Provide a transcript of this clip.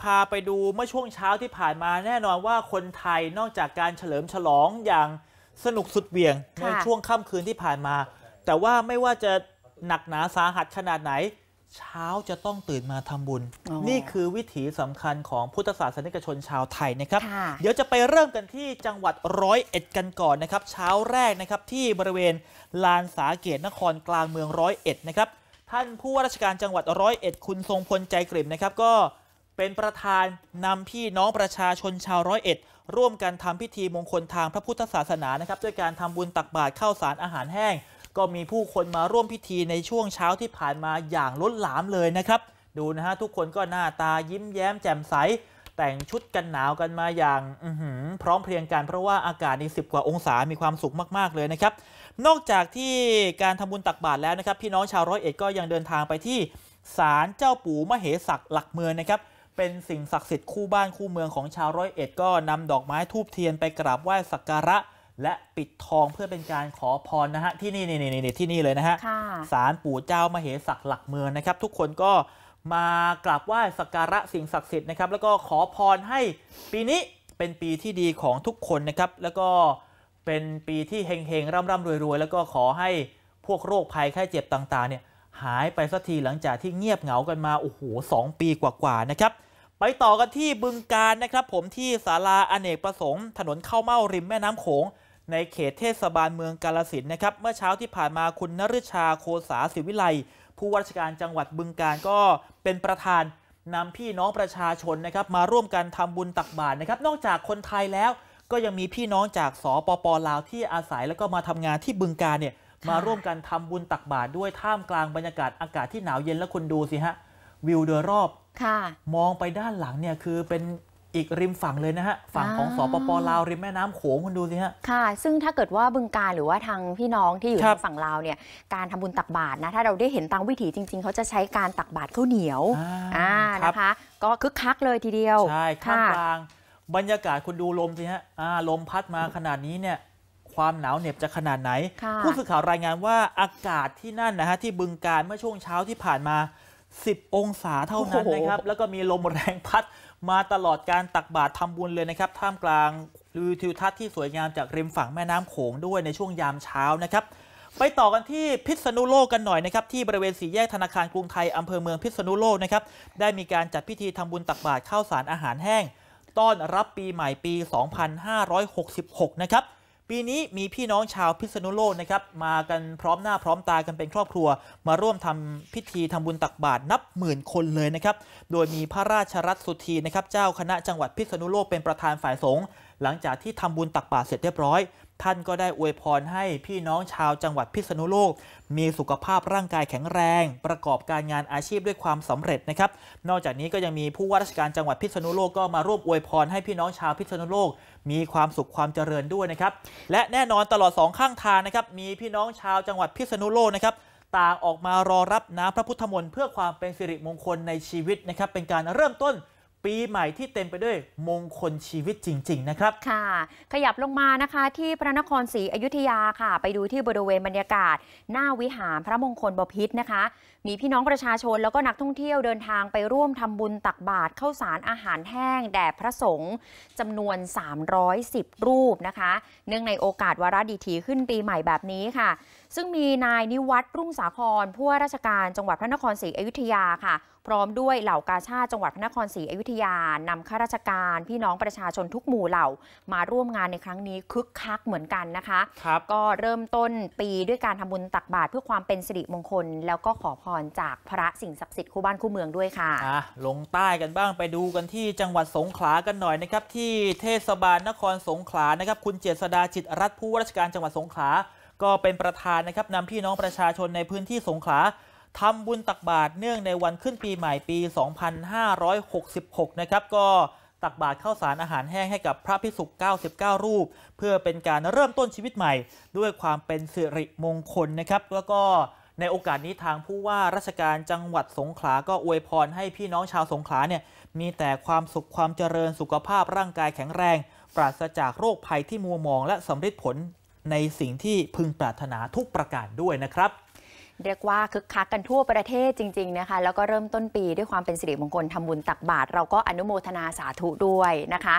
พาไปดูเมื่อช่วงเช้าที่ผ่านมาแน่นอนว่าคนไทยนอกจากการเฉลิมฉลองอย่างสนุกสุดเบี่ยงในช่วงค่ำคืนที่ผ่านมา แต่ว่าไม่ว่าจะหนักหนาสาหัสขนาดไหน เช้าจะต้องตื่นมาทำบุญ นี่คือวิถีสำคัญของพุทธศาสนิกชนชาวไทยนะครับ เดี๋ยวจะไปเริ่มกันที่จังหวัดร้อยเอ็ด กันก่อนนะครับเช้าแรกนะครับที่บริเวณลานสาเกตนครกลางเมืองร้อยเอ็ดนะครับ ท่านผู้ว่าราชการจังหวัดร้อยเอ็ดคุณทรงพลใจกลิ่มนะครับก็เป็นประธานนำพี่น้องประชาชนชาวร้อยเอ็ดร่วมกันทำพิธีมงคลทางพระพุทธศาสนานะครับด้วยการทำบุญตักบาตรข้าวสารอาหารแห้ง ก็มีผู้คนมาร่วมพิธีในช่วงเช้าที่ผ่านมาอย่างล้นหลามเลยนะครับ ดูนะฮะทุกคนก็หน้าตายิ้มแย้มแจ่มใสแต่งชุดกันหนาวกันมาอย่างพร้อมเพรียงกันเพราะว่าอากาศในสิบกว่าองศามีความสุขมากๆเลยนะครับ นอกจากที่การทำบุญตักบาตรแล้วนะครับพี่น้องชาวร้อยเอ็ดก็ยังเดินทางไปที่ศาลเจ้าปู่มเหศักดิ์หลักเมืองนะครับเป็นสิ่งศักดิ์สิทธิ์คู่บ้านคู่เมืองของชาวร้อยเอ็ดก็นำดอกไม้ทูบเทียนไปกราบไหว้สักการะและปิดทองเพื่อเป็นการขอพรนะฮะที่นี่นี่นี่นี่ที่นี่เลยนะฮะศาลปู่เจ้ามาเหศักหลักเมืองนะครับ ทุกคนก็มากราบไหว้สักการะสิ่งศักดิ์สิทธิ์นะครับแล้วก็ขอพรให้ ปีนี้เป็นปีที่ดีของทุกคนนะครับ แล้วก็เป็นปีที่เฮงๆร่ำๆรวยๆแล้วก็ขอให้พวกโรคภัยไข้เจ็บต่างๆเนี่ย หายไปสักทีหลังจากที่เงียบเหงากันมาโอ้โหสองปีกว่าๆนะครับไปต่อกันที่บึงการนะครับผมที่ศาลาอเนกประสงค์ถนนเข้าเม้าริมแม่น้ำโขง ในเขตเทศบาลเมืองกาลสินนะครับเมื่อเช้าที่ผ่านมาคุณนฤชาโคสาสิวิไลผู้ว่าราชการจังหวัดบึงการก็เป็นประธานนำพี่น้องประชาชนนะครับมาร่วมกันทำบุญตักบาตรนะครับนอกจากคนไทยแล้วก็ยังมีพี่น้องจากสปป ลาวที่อาศัยแล้วก็มาทำงานที่บึงการเนี่ยมาร่วมกันทำบุญตักบาตรด้วยท่ามกลางบรรยากาศอากาศที่หนาวเย็นและคุณดูสิฮะวิวโดยรอบ มองไปด้านหลังเนี่ยคือเป็นอีกริมฝั่งเลยนะฮะ ฝั่งของสปปลาว ริมแม่น้ำโขงคุณดูสิฮะ ค่ะ ซึ่งถ้าเกิดว่าบึงการหรือว่าทางพี่น้องที่อยู่ฝั่งลาวเนี่ย การทำบุญตักบาตรนะถ้าเราได้เห็นตามวิถีจริง ๆ เขาจะใช้การตักบาตรข้าวเหนียวอ่านะคะ ก็คึกคักเลยทีเดียว ใช่ ข้างกลางบรรยากาศคุณดูลมสิฮะอ่า ลมพัดมาขนาดนี้เนี่ย ความหนาวเหน็บจะขนาดไหนผู้สื่อข่าวรายงานว่าอากาศที่นั่นนะฮะที่บึงการเมื่อช่วงเช้าที่ผ่านมา10 องศาเท่านั้นนะครับ แล้วก็มีลมแรงพัด มาตลอดการตักบาตรทำบุญเลยนะครับ ท่ามกลางวิวทิวทัศน์ที่สวยงามจากริมฝั่งแม่น้ำโขงด้วยในช่วงยามเช้านะครับ ไปต่อกันที่พิษณุโลกกันหน่อยนะครับ ที่บริเวณสี่แยกธนาคารกรุงไทยอำเภอเมืองพิษณุโลกนะครับ ได้มีการจัดพิธีทำบุญตักบาตรข้าวสารอาหารแห้งต้อนรับปีใหม่ปี 2566 นะครับปีนี้มีพี่น้องชาวพิษณุโลกนะครับมากันพร้อมหน้าพร้อมตากันเป็นครอบครัว มาร่วมทำพิธีทำบุญตักบาตรนับหมื่นคนเลยนะครับโดยมีพระราชรัตสุธีนะครับเจ้าคณะจังหวัดพิษณุโลกเป็นประธานฝ่ายสงฆ์หลังจากที่ทำบุญตักบาตรเสร็จเรียบร้อยท่านก็ได้อวยพรให้พี่น้องชาวจังหวัดพิษณุโลก มีสุขภาพร่างกายแข็งแรง ประกอบการงานอาชีพด้วยความสำเร็จนะครับ นอกจากนี้ก็ยังมีผู้ว่าราชการจังหวัดพิษณุโลกก็มาร่วมอวยพรให้พี่น้องชาวพิษณุโลก มีความสุขความเจริญด้วยนะครับและแน่นอนตลอดสองข้างทางนะครับมีพี่น้องชาวจังหวัดพิษณุโลกนะครับต่างออกมารอรับน้ำพระพุทธมนต์เพื่อความเป็นสิริมงคลในชีวิตนะครับเป็นการเริ่มต้นปีใหม่ที่เต็มไปด้วยมงคลชีวิตจริง ๆ นะครับ ค่ะ ขยับลงมานะคะที่พระนครศรีอยุธยาค่ะ ไปดูที่บริเวณบรรยากาศ หน้าวิหารพระมงคลบพิษนะคะ มีพี่น้องประชาชนแล้วก็นักท่องเที่ยวเดินทางไปร่วมทำบุญตักบาตรเข้าสารอาหารแห้ง แด่พระสงฆ์จำนวน 310 รูปนะคะ เนื่องในโอกาสวาระดีถีขึ้นปีใหม่แบบนี้ค่ะ ซึ่งมีนายนิวัตรรุ่งสาคร ผู้ว่าราชการจังหวัดพระนครศรีอยุธยาค่ะ พร้อมด้วยเหล่ากาชาติจังหวัดพระนครศรีอยุธทยานำข้าราชการพี่น้องประชาชนทุกหมู่เหล่ามาร่วมงานในครั้งนี้คึกคักเหมือนกันนะคะครับก็เริ่มต้นปีด้วยการทำบุญตักบาตรเพื่อความเป็นสิริมงคล แล้วก็ขอพรจากพระสิ่งศักดิ์สิทธิ์คู่บ้านคู่เมืองด้วยค่ะะลงใต้กันบ้างไปดูกันที่จังหวัดสงขลากันหน่อยนะครับ ที่เทศบาลนครสงขลานะครับคุณเจษดาจิตรัตน์ผู้ว่าราชการจังหวัดสงขลาก็เป็นประธานนะครับนำพี่น้องประชาชนในพื้นที่สงขลาทำบุญตักบาตรเนื่องในวันขึ้นปีใหม่ปี 2566 นะครับ ก็ตักบาตรข้าวสารอาหารแห้งให้กับพระพิสุก99 รูป เพื่อเป็นการเริ่มต้นชีวิตใหม่ด้วยความเป็นสิริมงคลนะครับ แล้วก็ในโอกาสนี้ทางผู้ว่าราชการจังหวัดสงขลาก็อวยพรให้พี่น้องชาวสงขลาเนี่ยมีแต่ความสุขความเจริญสุขภาพร่างกายแข็งแรง ปราศจากโรคภัยที่มัวมอง และสำเร็จผลในสิ่งที่พึงปรารถนาทุกประการด้วยนะครับเรียกว่าคึกคักกันทั่วประเทศจริงๆนะคะแล้วก็เริ่มต้นปีด้วยความเป็นสิริมงคลทำบุญตักบาตรเราก็อนุโมทนาสาธุด้วยนะคะ